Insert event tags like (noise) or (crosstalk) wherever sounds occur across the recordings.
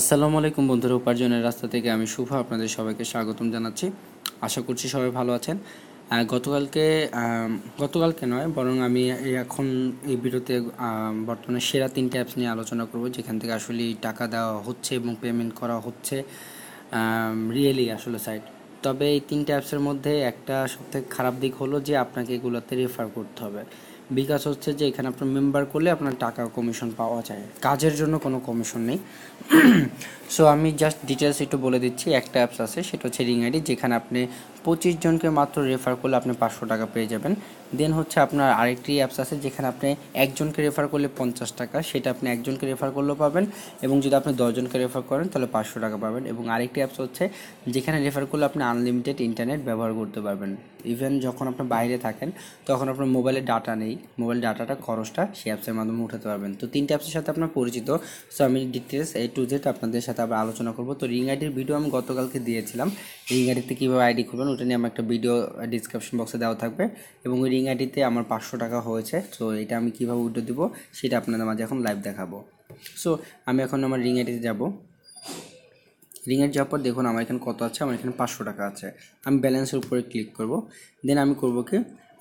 আসসালামু আলাইকুম বন্ধুরা উপার্জনের রাস্তা থেকে আমি শুভ আপনাদের সবাইকে স্বাগতম জানাচ্ছি আশা করছি সবাই ভালো আছেন গতকালকে গতকালকে নয় বরং আমি এখন এই ভিডিওতে বর্তমানে সেরা তিনটে অ্যাপস নিয়ে আলোচনা করব যেখান থেকে আসলে টাকা দেওয়া হচ্ছে এবং পেমেন্ট করা হচ্ছে রিয়েলি আসলে সাইট তবে এই তিনটে অ্যাপসের মধ্যে একটা সবথেকে খারাপ দিক হলো যে আপনাকে এগুলোতে রেফার করতে হবে বিকাশ হচ্ছে যে এখানে আপনার মেম্বার করলে আপনার টাকা কমিশন পাওয়া যায় কাজের জন্য কোনো কমিশন নেই সো (clears throat) আমি জাস্ট ডিটেলস একটু বলে দিচ্ছি একটা অ্যাপস আছে সেটা হচ্ছে রিং আইডি যেখানে আপনি পঁচিশ জনকে মাত্র রেফার করলে আপনি পাঁচশো টাকা পেয়ে যাবেন দেন হচ্ছে আপনার আরেকটি অ্যাপস আছে যেখানে আপনি একজনকে রেফার করলে পঞ্চাশ টাকা সেটা আপনি একজনকে রেফার করলেও পাবেন এবং যদি আপনি দশজনকে রেফার করেন তাহলে পাঁচশো টাকা পাবেন এবং আরেকটি অ্যাপস হচ্ছে যেখানে রেফার করলে আপনি আনলিমিটেড ইন্টারনেট ব্যবহার করতে পারবেন ইভেন যখন আপনি বাইরে থাকেন তখন আপনার মোবাইলে ডাটা নেই মোবাইল ডাটাটা খরচটা সেই অ্যাপসের মাধ্যমে উঠাতে পারবেন তো তিনটে অ্যাপসের সাথে আপনার পরিচিত সো আমি ডিটেলস এ টু জেড আপনাদের সাথে আবার আলোচনা করবো তো রিং আইডির ভিডিও আমি গতকালকে দিয়েছিলাম রিং আইডিতে কীভাবে আইডি খুলবেন ওটা নিয়ে আমার একটা ভিডিও ডিসক্রিপশন বক্সে দেওয়া থাকবে এবং ওই রিং আইডিতে আমার পাঁচশো টাকা হয়েছে তো এটা আমি কীভাবে উঠে দেবো সেটা আপনাদের মাঝে এখন লাইভ দেখাবো সো আমি এখন আমার রিং আইডিতে যাবো আইডি যাওয়ার পর দেখুন আমার এখানে কত আছে আমার এখানে পাঁচশো টাকা আছে আমি ব্যালেন্সের উপরে ক্লিক করব দেন আমি করব কি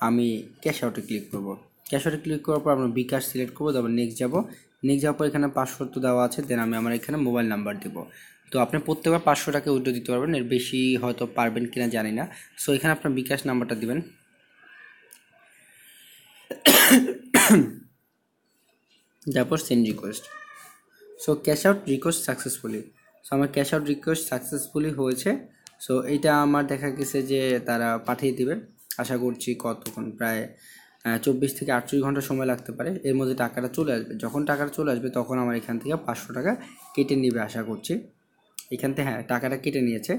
আমি ক্যাশ আউটে ক্লিক করব ক্যাশ আউটে ক্লিক করার পর আমরা বিকাশ সিলেক্ট করবো তারপর নেক্সট যাবো নেক্সট যাওয়ার পর এখানে পাসওয়ার্ড তো দেওয়া আছে দেন আমি আমার এখানে মোবাইল নাম্বার দেবো তো আপনি প্রত্যেকবার পাঁচশো টাকা উইড্রো দিতে পারবেন এর বেশি হয়তো পারবেন কি না জানি না সো এখানে আপনার বিকাশ নাম্বারটা দিবেন তারপর send request so cash out request successfully so আমার ক্যাশ আউট রিকোয়েস্ট সাকসেসফুলি হয়েছে সো এইটা আমার দেখা গেছে যে তারা পাঠিয়ে দেবে আশা করছি কতক্ষণ প্রায় চব্বিশ থেকে আটচল্লিশ ঘন্টা সময় লাগতে পারে এর মধ্যে টাকাটা চলে আসবে যখন টাকাটা চলে আসবে তখন আমার এখান থেকে পাঁচশো টাকা কেটে নেবে আশা করছি এখান থেকে হ্যাঁ টাকাটা কেটে নিয়েছে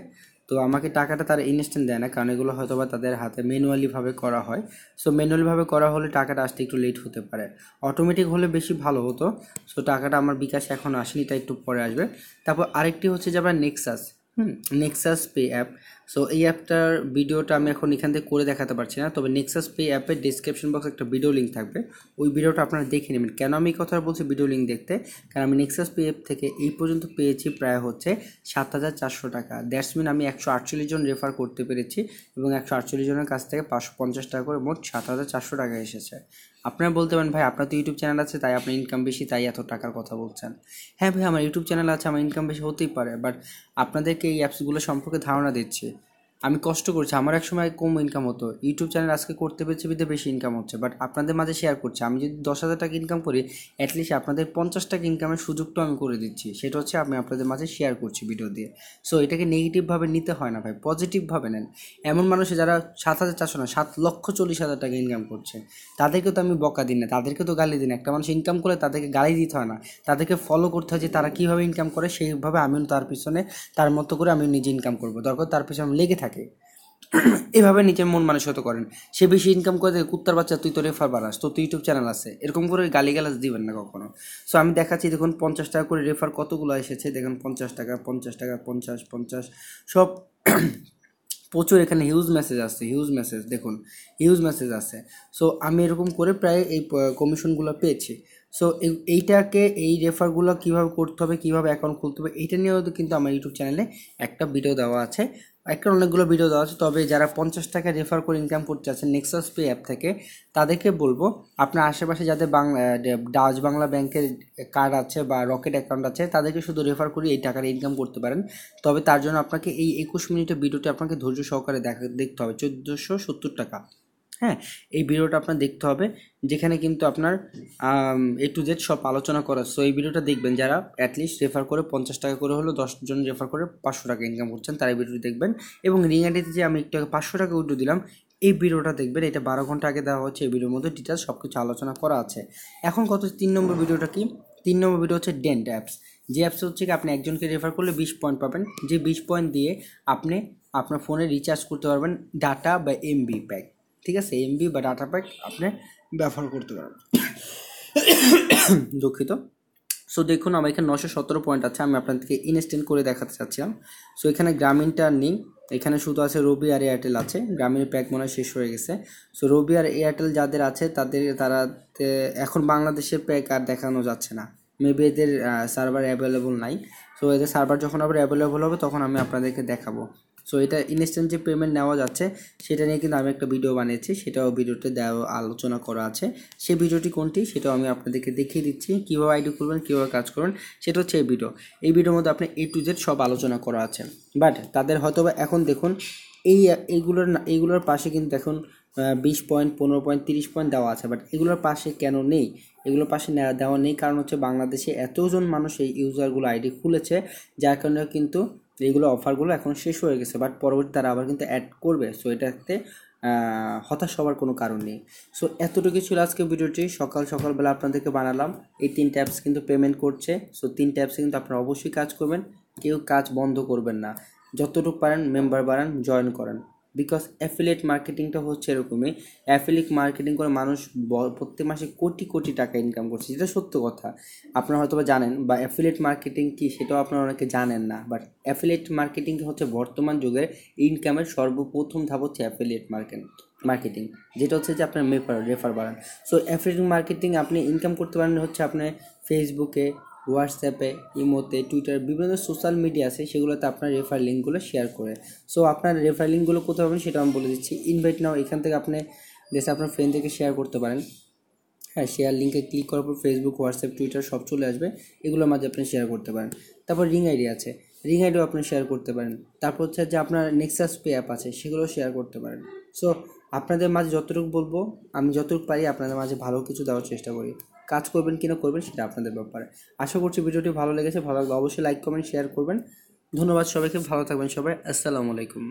তো আমাকে টাকাটা তারা ইনস্ট্যান্ট দেয় না কারণ এগুলো হয়তো বা তাদের হাতে ম্যানুয়ালিভাবে করা হয় সো ম্যানুয়ালিভাবে করা হলে টাকাটা আসতে একটু লেট হতে পারে অটোমেটিক হলে বেশি ভালো হতো সো টাকাটা আমার বিকাশ এখন আসেনি তাই একটু পরে আসবে তারপর আরেকটি হচ্ছে যে আমরা Nexus hmm Nexus pay app so এই অ্যাপটার ভিডিওটা আমি এখন এখান থেকে করে দেখাতে পারছি না তবে নেক্সাস পে অ্যাপের ডিসক্রিপশন বক্সে একটা ভিডিও লিঙ্ক থাকবে ওই ভিডিওটা আপনারা দেখে নেবেন কেন আমি কথা বলছি ভিডিও লিঙ্ক দেখতে কারণ আমি নেক্সাস পে অ্যাপ থেকে এই পর্যন্ত পেয়েছি প্রায় হচ্ছে সাত হাজার চারশো টাকা দ্যাটসমিন আমি একশো আটচল্লিশ জন রেফার করতে পেরেছি এবং একশো আটচল্লিশ জনের কাছ থেকে পাঁচশো পঞ্চাশ টাকা করে মোট সাত হাজার চারশো টাকা এসেছে আপনারা বলতে পারেন ভাই আপনার তো ইউটিউব চ্যানেল আছে তাই আপনার ইনকাম বেশি তাই এত টাকার কথা বলছেন হ্যাঁ ভাই আমার ইউটিউব চ্যানেল আছে আমার ইনকাম বেশি হতেই পারে বাট আপনাদেরকে এই অ্যাপসগুলো সম্পর্কে ধারণা দিচ্ছি আমি কষ্ট করছি আমার এক সময় কম ইনকাম হতো ইউটিউব চ্যানেল আজকে করতে পেরেছি বিধে বেশি ইনকাম হচ্ছে বাট আপনাদের মাঝে শেয়ার করছি আমি যদি দশ হাজার টাকা ইনকাম করি অ্যাটলিস্ট আপনাদের পঞ্চাশ টাকা ইনকামের সুযোগটা আমি করে দিচ্ছি সেটা হচ্ছে আমি আপনাদের মাঝে শেয়ার করছি ভিডিও দিয়ে সো এটাকে নেগেটিভভাবে নিতে হয় না ভাই পজিটিভভাবে নেন এমন মানুষে যারা সাত হাজার চারশো না সাত লক্ষ চল্লিশ হাজার টাকা ইনকাম করছে তাদেরকে তো আমি বকা দিই না তাদেরকে তো গালি দিই না একটা মানুষ ইনকাম করে তাদেরকে গালি দিতে হয় না তাদেরকে ফলো করতে হয় যে তারা কীভাবে ইনকাম করে সেইভাবে আমিও তার পিছনে তার মতো করে আমি নিজে ইনকাম করবো দরকার তার পিছনে আমি লেগে থাকি থাকে এভাবে নিজের মন মানসিকত করেন সে বেশি ইনকাম করে কুত্তার বাচ্চা তুই তো রেফার বাড়াস তো তুই ইউটিউব চ্যানেল আছে এরকম করে গালিগালাজ দিবেন না কখনো সো আমি দেখাচ্ছি দেখুন পঞ্চাশ টাকা করে রেফার কতগুলো এসেছে দেখুন পঞ্চাশ টাকা পঞ্চাশ টাকা পঞ্চাশ পঞ্চাশ সব প্রচুর এখানে হিউজ মেসেজ আসছে হিউজ মেসেজ দেখুন হিউজ মেসেজ আছে সো আমি এরকম করে প্রায় এই কমিশনগুলো পেয়েছি সো এইটাকে এই রেফারগুলো কীভাবে করতে হবে কীভাবে অ্যাকাউন্ট খুলতে হবে এইটা নিয়েও কিন্তু আমার ইউটিউব চ্যানেলে একটা ভিডিও দেওয়া আছে একটা অনেকগুলো ভিডিও দেওয়া আছে তবে যারা পঞ্চাশ টাকা রেফার করে ইনকাম করতে চাচ্ছেন নেক্সাস পে অ্যাপ থেকে তাদেরকে বলবো আপনার আশেপাশে যাদের বাংলা ডাচ বাংলা ব্যাংকের কার্ড আছে বা রকেট অ্যাকাউন্ট আছে তাদেরকে শুধু রেফার করে এই টাকার ইনকাম করতে পারেন তবে তার জন্য আপনাকে এই একুশ মিনিটের ভিডিওটি আপনাকে ধৈর্য সহকারে দেখা দেখতে হবে চোদ্দোশো সত্তর টাকা হ্যাঁ এই ভিডিওটা আপনার দেখতে হবে যেখানে কিন্তু আপনার এ টু জেড সব আলোচনা করা সো এই ভিডিওটা দেখবেন যারা অ্যাটলিস্ট রেফার করে পঞ্চাশ টাকা করে হলো দশজন রেফার করে পাঁচশো টাকা ইনকাম করছেন তারা এই ভিডিওটি দেখবেন এবং রিংআইডিতে যে আমি একটু পাঁচশো টাকা উইড্রো দিলাম এই ভিডিওটা দেখবেন এটা বারো ঘন্টা আগে দেওয়া হচ্ছে এই ভিডিওর মধ্যে ডিটেলস সব কিছু আলোচনা করা আছে এখন কত তিন নম্বর ভিডিওটা কি তিন নম্বর ভিডিও হচ্ছে ডেন্ট অ্যাপস যে অ্যাপস হচ্ছে কি আপনি একজনকে রেফার করলে বিশ পয়েন্ট পাবেন যে বিশ পয়েন্ট দিয়ে আপনি আপনার ফোনে রিচার্জ করতে পারবেন ডাটা বা এমবি প্যাক ঠিক আছে এমবি বা ডাটা প্যাক আপনি ব্যবহার করতে পারবেন দুঃখিত সো দেখুন আমার এখানে নশো সতেরো পয়েন্ট আছে আমি আপনাদেরকে ইনস্টেন্ট করে দেখাতে চাচ্ছিলাম সো এখানে গ্রামীণটা নেই এখানে শুধু আছে রবি আর এয়ারটেল আছে গ্রামীণ প্যাক মনে শেষ হয়ে গেছে সো রবি আর এয়ারটেল যাদের আছে তাদের তারা এখন বাংলাদেশের প্যাক আর দেখানো যাচ্ছে না মেবি এদের সার্ভার অ্যাভেলেবল নাই সো এদের সার্ভার যখন আবার অ্যাভেলেবল হবে তখন আমি আপনাদেরকে দেখাবো সো এটা ইনস্ট্যান্ট যে পেমেন্ট নেওয়া যাচ্ছে সেটা নিয়ে কিন্তু আমি একটা ভিডিও বানিয়েছি সেটাও ভিডিওতে দেওয়া আলোচনা করা আছে সেই ভিডিওটি কোনটি সেটাও আমি আপনাদেরকে দেখিয়ে দিচ্ছি কীভাবে আইডি খুলবেন কীভাবে কাজ করবেন সেটা হচ্ছে এই ভিডিও এই ভিডিওর মধ্যে আপনি এ টু জেড সব আলোচনা করা আছে বাট তাদের হয়তো এখন দেখুন এই এইগুলোর এইগুলোর পাশে কিন্তু এখন বিশ পয়েন্ট পনেরো পয়েন্ট তিরিশ পয়েন্ট দেওয়া আছে বাট এগুলোর পাশে কেন নেই এগুলোর পাশে দেওয়া নেই কারণ হচ্ছে বাংলাদেশে এতজন মানুষ এই ইউজারগুলো আইডি খুলেছে যার কারণে কিন্তু এইগুলো অফারগুলো এখন শেষ হয়ে গেছে বাট পরবর্তী তারা আবার কিন্তু অ্যাড করবে সো এটাতে হতাশ হওয়ার কোনো কারণ নেই সো এতটুকু ছিল আজকে ভিডিওটি সকাল সকালবেলা আপনাদেরকে বানালাম এই তিন ট্যাপস কিন্তু পেমেন্ট করছে সো তিন ট্যাপসে কিন্তু আপনারা অবশ্যই কাজ করবেন কেউ কাজ বন্ধ করবেন না যতটুকু পারেন মেম্বার বাড়ান জয়েন করেন বিকজ অ্যাফিলেট মার্কেটিংটা হচ্ছে এরকমই অ্যাফিলেট মার্কেটিং করে মানুষ প্রত্যেক মাসে কোটি কোটি টাকা ইনকাম করছে যেটা সত্য কথা আপনারা হয়তো বা জানেন বা অ্যাফিলেট মার্কেটিং কী সেটাও আপনারা অনেকে জানেন না বাট অ্যাফিলেট মার্কেটিং হচ্ছে বর্তমান যুগের ইনকামের সর্বপ্রথম ধাপ হচ্ছে অ্যাফিলেট মার্কেট মার্কেটিং যেটা হচ্ছে যে আপনার মেফার রেফার বাড়ান সো অ্যাফিলেট মার্কেটিং আপনি ইনকাম করতে পারেন হচ্ছে আপনার ফেসবুকে হোয়াটসঅ্যাপে ইমোতে টুইটার বিভিন্ন সোশ্যাল মিডিয়া আছে সেগুলোতে আপনার রেফার লিঙ্কগুলো শেয়ার করে সো আপনার রেফার লিঙ্কগুলো কোথায় পাবেন সেটা আমি বলে দিচ্ছি ইনভাইট নাও এখান থেকে আপনি দেশে আপনার ফ্রেন্ড থেকে শেয়ার করতে পারেন হ্যাঁ শেয়ার লিঙ্কে ক্লিক করার পর ফেসবুক হোয়াটসঅ্যাপ টুইটার সব চলে আসবে এগুলোর মাঝে আপনি শেয়ার করতে পারেন তারপর রিং আইডি আছে রিং আইডিও আপনি শেয়ার করতে পারেন তারপর হচ্ছে যে আপনার নেক্সাস পে অ্যাপ আছে সেগুলো শেয়ার করতে পারেন সো আপনাদের মাঝে যতটুকু বলবো আমি যতটুকু পারি আপনাদের মাঝে ভালো কিছু দেওয়ার চেষ্টা করি কাজ করবেন কিনা করবেন সেটা আপনাদের ব্যাপারে আশা করছি ভিডিওটি ভালো লেগেছে ভালো লাগলে অবশ্যই লাইক কমেন্ট শেয়ার করবেন ধন্যবাদ সবাইকে ভালো থাকবেন সবাই আসসালামু আলাইকুম